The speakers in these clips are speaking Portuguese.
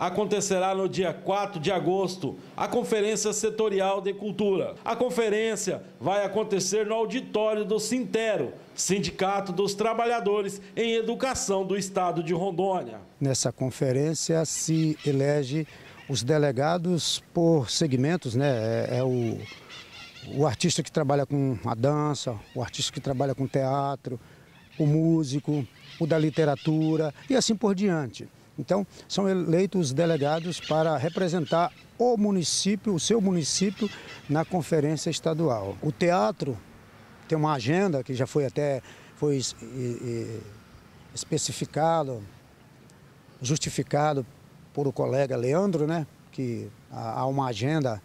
Acontecerá no dia 4 de agosto a Conferência Setorial de Cultura. A conferência vai acontecer no auditório do Sintero, Sindicato dos Trabalhadores em Educação do Estado de Rondônia. Nessa conferência se elege os delegados por segmentos, né? É, é o, o artista que trabalha com a dança, o artista que trabalha com teatro, o músico, o da literatura e assim por diante. Então, são eleitos delegados para representar o município, o seu município, na conferência estadual. O teatro tem uma agenda que já foi até foi especificado, justificado por o colega Leandro, né? Que há uma agenda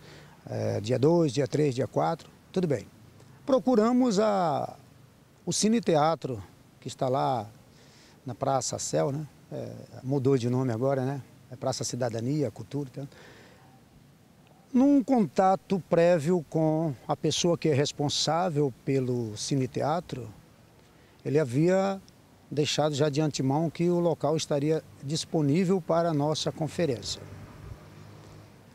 é, dia 2, dia 3, dia 4, tudo bem. Procuramos a, o Cine Teatro, que está lá na Praça Céu, né? É, mudou de nome agora, né? É Praça Cidadania, Cultura. Tá? Num contato prévio com a pessoa que é responsável pelo cineteatro, ele havia deixado já de antemão que o local estaria disponível para a nossa conferência.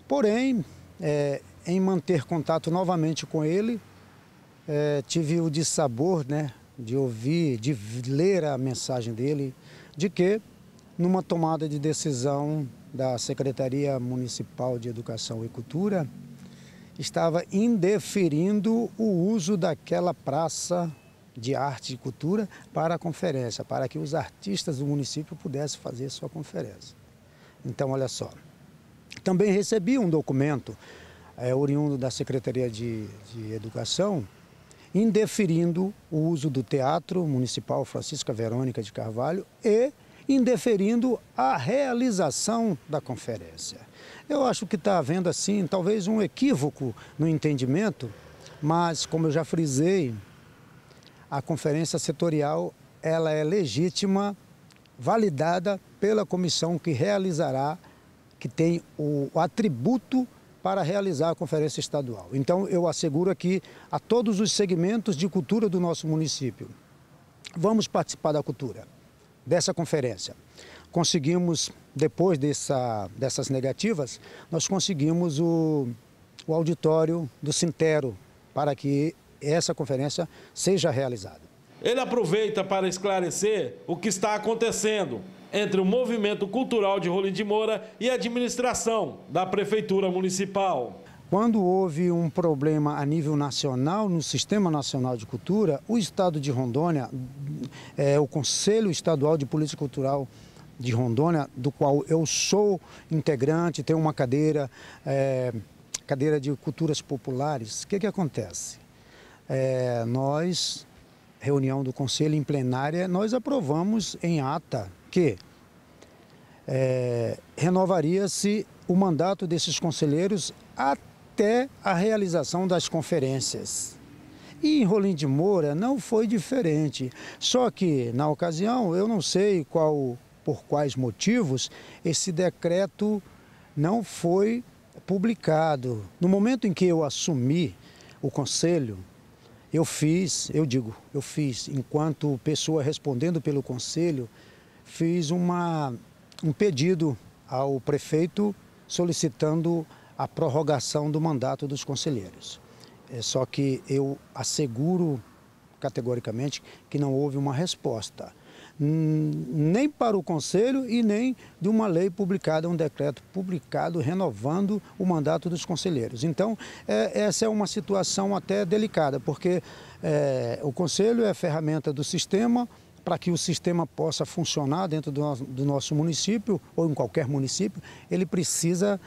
Porém, é, em manter contato novamente com ele, é, tive o dissabor né, de ouvir, de ler a mensagem dele, de que numa tomada de decisão da Secretaria Municipal de Educação e Cultura, estava indeferindo o uso daquela praça de arte e cultura para a conferência, para que os artistas do município pudessem fazer sua conferência. Então, olha só. Também recebi um documento é, oriundo da Secretaria de, de Educação, indeferindo o uso do Teatro Municipal Francisca Verônica de Carvalho e indeferindo a realização da conferência. Eu acho que está havendo, assim, talvez um equívoco no entendimento, mas, como eu já frisei, a conferência setorial ela é legítima, validada pela comissão que realizará, que tem o atributo para realizar a conferência estadual. Então, eu asseguro aqui a todos os segmentos de cultura do nosso município. Vamos participar da cultura dessa conferência. Conseguimos, depois dessa, dessas negativas, nós conseguimos o, o auditório do Sintero para que essa conferência seja realizada. Ele aproveita para esclarecer o que está acontecendo entre o movimento cultural de Rolim de Moura e a administração da Prefeitura Municipal. Quando houve um problema a nível nacional, no Sistema Nacional de Cultura, o Estado de Rondônia, é, o Conselho Estadual de Política Cultural de Rondônia, do qual eu sou integrante, tenho uma cadeira, é, cadeira de culturas populares, o que, que acontece? É, nós, reunião do Conselho em plenária, nós aprovamos em ata que é, renovaria-se o mandato desses conselheiros até até a realização das conferências. E em Rolim de Moura não foi diferente, só que na ocasião eu não sei qual, por quais motivos esse decreto não foi publicado. No momento em que eu assumi o conselho, eu fiz, eu digo, eu fiz, enquanto pessoa respondendo pelo conselho, fiz uma, um pedido ao prefeito solicitando a prorrogação do mandato dos conselheiros. É só que eu asseguro categoricamente que não houve uma resposta, hum, nem para o Conselho e nem de uma lei publicada, um decreto publicado renovando o mandato dos conselheiros. Então, é, essa é uma situação até delicada, porque é, o Conselho é ferramenta do sistema para que o sistema possa funcionar dentro do do nosso município ou em qualquer município, ele precisa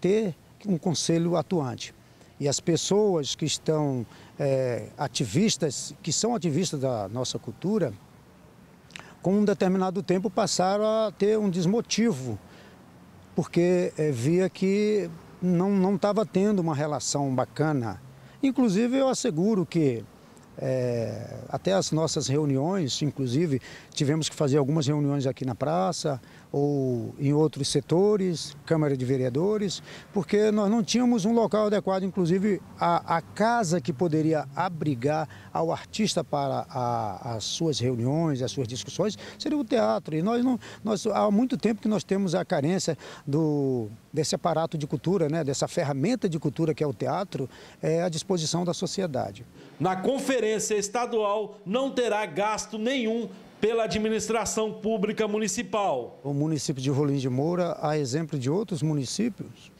ter um conselho atuante. E as pessoas que estão é, ativistas, que são ativistas da nossa cultura, com um determinado tempo passaram a ter um desmotivo, porque é, via que não estava tendo uma relação bacana. Inclusive, eu asseguro que é, até as nossas reuniões, inclusive, tivemos que fazer algumas reuniões aqui na praça, ou em outros setores, Câmara de Vereadores, porque nós não tínhamos um local adequado, inclusive a, a casa que poderia abrigar ao artista para a, as suas reuniões, as suas discussões, seria o teatro. E nós não, nós, há muito tempo que nós temos a carência do, desse aparato de cultura, né, dessa ferramenta de cultura que é o teatro, é, à disposição da sociedade. Na conferência estadual não terá gasto nenhum pela administração pública municipal. O município de Rolim de Moura, a exemplo de outros municípios,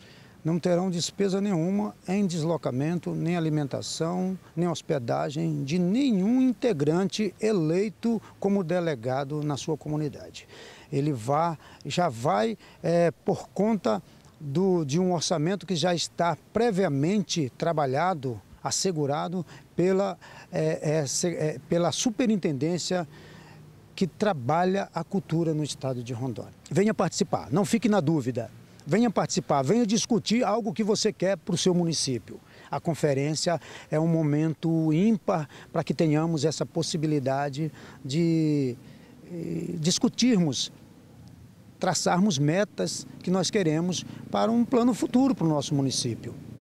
não terão despesa nenhuma em deslocamento, nem alimentação, nem hospedagem de nenhum integrante eleito como delegado na sua comunidade. Ele vá, já vai é, por conta do, de um orçamento que já está previamente trabalhado, assegurado pela, é, é, é pela superintendência que trabalha a cultura no estado de Rondônia. Venha participar, não fique na dúvida. Venha participar, venha discutir algo que você quer para o seu município. A conferência é um momento ímpar para que tenhamos essa possibilidade de eh, discutirmos, traçarmos metas que nós queremos para um plano futuro para o nosso município.